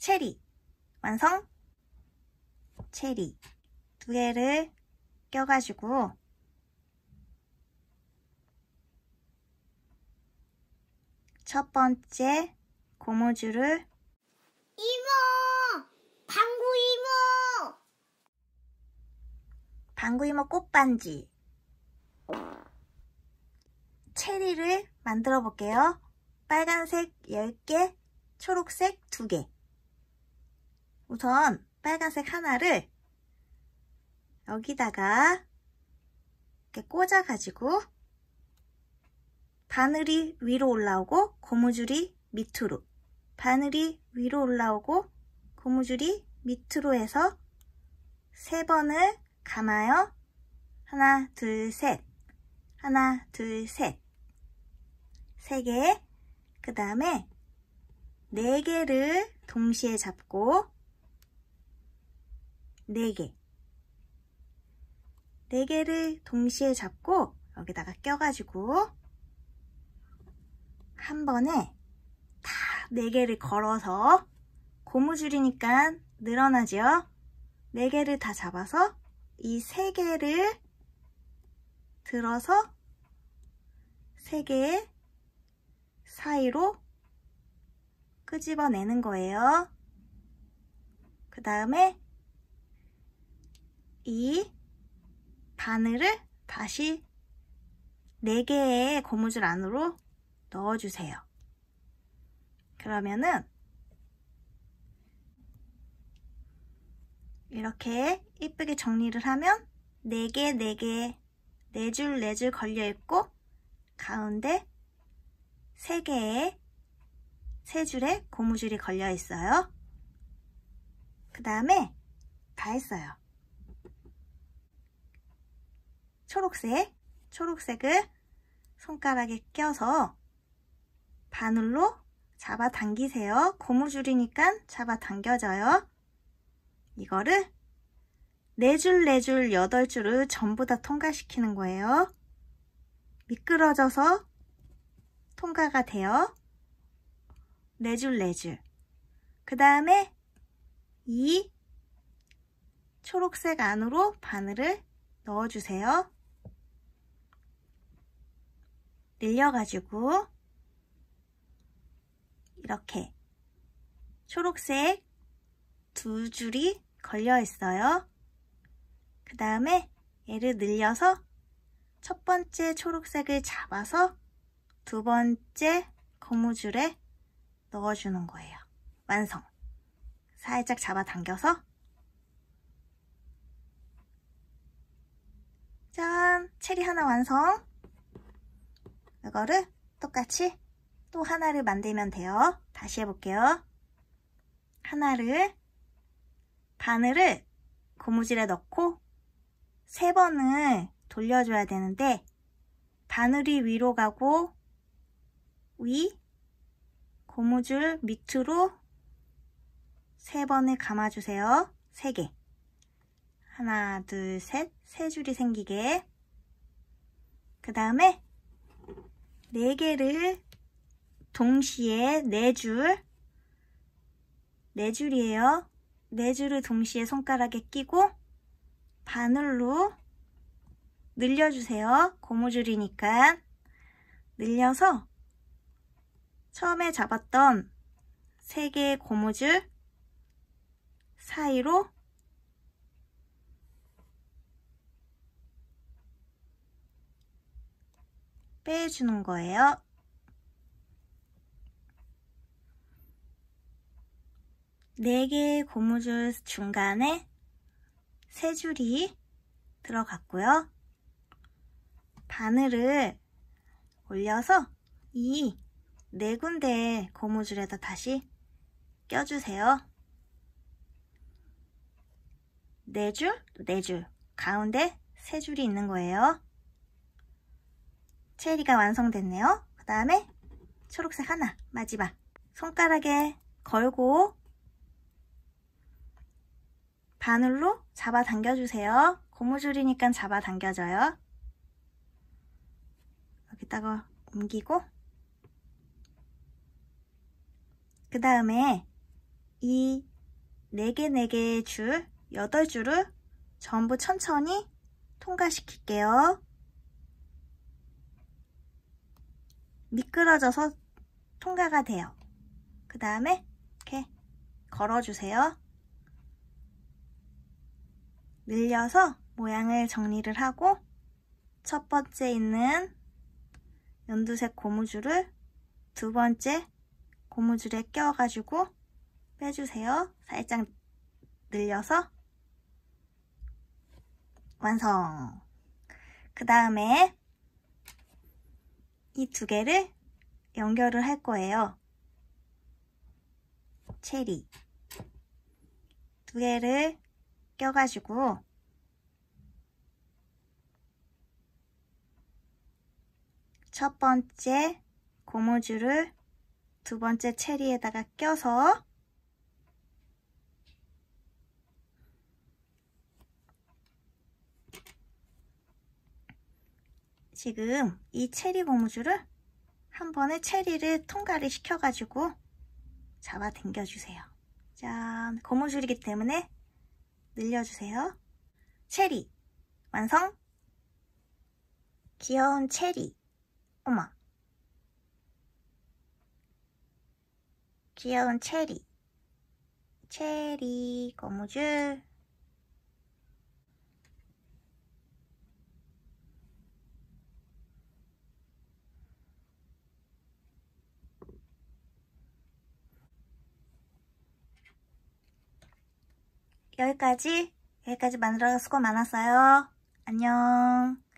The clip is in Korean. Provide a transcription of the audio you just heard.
체리 완성 체리 두 개를 껴가지고 첫 번째 고무줄을 이모! 방구 이모! 방구 이모 꽃반지 체리를 만들어 볼게요. 빨간색 10개, 초록색 2개 우선 빨간색 하나를 여기다가 이렇게 꽂아가지고 바늘이 위로 올라오고 고무줄이 밑으로 바늘이 위로 올라오고 고무줄이 밑으로 해서 세 번을 감아요. 하나, 둘, 셋. 하나, 둘, 셋. 세 개. 그 다음에 네 개를 동시에 잡고 4개 4개를 동시에 잡고 여기다가 껴가지고 한 번에 다 4개를 걸어서 고무줄이니까 늘어나죠? 4개를 다 잡아서 이 3개를 들어서 3개 사이로 끄집어내는 거예요. 그 다음에 이 바늘을 다시 4개의 고무줄 안으로 넣어주세요. 그러면은 이렇게 이쁘게 정리를 하면 4개, 4개, 4줄, 4줄 걸려있고 가운데 3개의 3줄의 고무줄이 걸려있어요. 그 다음에 다 했어요. 초록색, 초록색을 손가락에 껴서 바늘로 잡아당기세요. 고무줄이니까 잡아당겨져요. 이거를 4 줄, 4 줄, 8 줄을 전부 다 통과시키는 거예요. 미끄러져서 통과가 돼요. 4 줄, 4 줄. 그 다음에 이 초록색 안으로 바늘을 넣어주세요. 늘려가지고 이렇게 초록색 두 줄이 걸려 있어요. 그 다음에 얘를 늘려서 첫 번째 초록색을 잡아서 두 번째 고무줄에 넣어주는 거예요. 완성! 살짝 잡아당겨서 짠! 체리 하나 완성! 이거를 똑같이 또 하나를 만들면 돼요. 다시 해볼게요. 하나를 바늘을 고무줄에 넣고 세 번을 돌려줘야 되는데 바늘이 위로 가고 위 고무줄 밑으로 세 번을 감아주세요. 세 개. 하나, 둘, 셋. 세 줄이 생기게. 그 다음에 4개를 동시에 4줄 4줄이에요. 4줄을 동시에 손가락에 끼고 바늘로 늘려주세요. 고무줄이니까 늘려서 처음에 잡았던 3개의 고무줄 사이로 빼주는 거예요. 4 개의 고무줄 중간에 3 줄이 들어갔고요. 바늘을 올려서 이4 군데의 고무줄에다 다시 껴주세요. 4 줄, 4 줄, 가운데 3 줄이 있는 거예요. 체리가 완성됐네요. 그 다음에 초록색 하나 마지막 손가락에 걸고 바늘로 잡아당겨주세요. 고무줄이니까 잡아당겨져요. 여기다가 옮기고 그 다음에 이 4개 4개의 줄 8줄을 전부 천천히 통과시킬게요. 미끄러져서 통과가 돼요. 그 다음에 이렇게 걸어주세요. 늘려서 모양을 정리를 하고 첫 번째 있는 연두색 고무줄을 두 번째 고무줄에 껴가지고 빼주세요. 살짝 늘려서 완성! 그 다음에 이두 개를 연결을 할 거예요. 체리 두 개를 껴가지고 첫 번째 고무줄을 두 번째 체리에다가 껴서 지금 이 체리 고무줄을 한 번에 체리를 통과를 시켜가지고 잡아 당겨주세요. 짠! 고무줄이기 때문에 늘려주세요. 체리! 완성! 귀여운 체리! 어머! 귀여운 체리! 체리 고무줄 여기까지 여기까지 만들어서 수고 많았어요. 안녕.